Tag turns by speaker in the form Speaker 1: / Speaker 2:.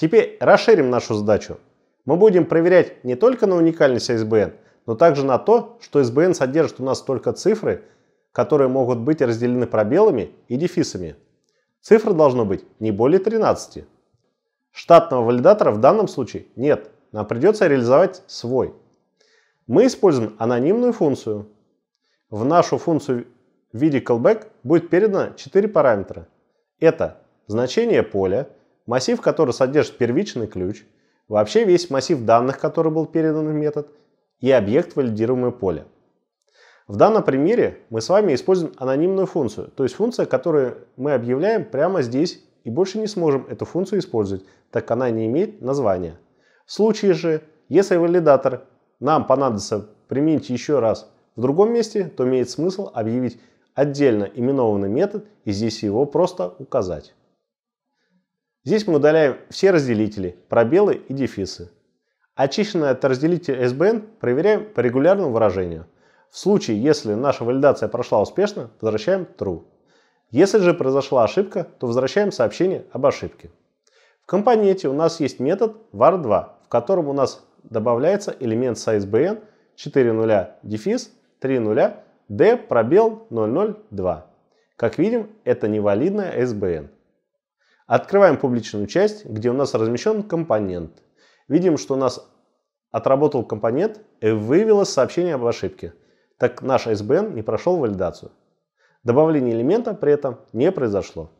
Speaker 1: Теперь расширим нашу задачу. Мы будем проверять не только на уникальность ISBN, но также на то, что ISBN содержит у нас только цифры, которые могут быть разделены пробелами и дефисами. Цифр должно быть не более 13. Штатного валидатора в данном случае нет, нам придется реализовать свой. Мы используем анонимную функцию. В нашу функцию в виде callback будет передано 4 параметра. Это значение поля, массив, который содержит первичный ключ, вообще весь массив данных, который был передан в метод, и объект валидируемое поле. В данном примере мы с вами используем анонимную функцию, то есть функция, которую мы объявляем прямо здесь и больше не сможем эту функцию использовать, так как она не имеет названия. В случае же, если валидатор нам понадобится применить еще раз в другом месте, то имеет смысл объявить отдельно именованный метод и здесь его просто указать. Здесь мы удаляем все разделители, пробелы и дефисы. Очищенное от разделителя SBN проверяем по регулярному выражению. В случае, если наша валидация прошла успешно, возвращаем true. Если же произошла ошибка, то возвращаем сообщение об ошибке. В компоненте у нас есть метод var2, в котором у нас добавляется элемент sizeBN 4.0 дефис 3.0 d пробел 002. Как видим, это невалидная SBN. Открываем публичную часть, где у нас размещен компонент. Видим, что у нас отработал компонент и вывело сообщение об ошибке. Так наш ISBN не прошел валидацию. Добавление элемента при этом не произошло.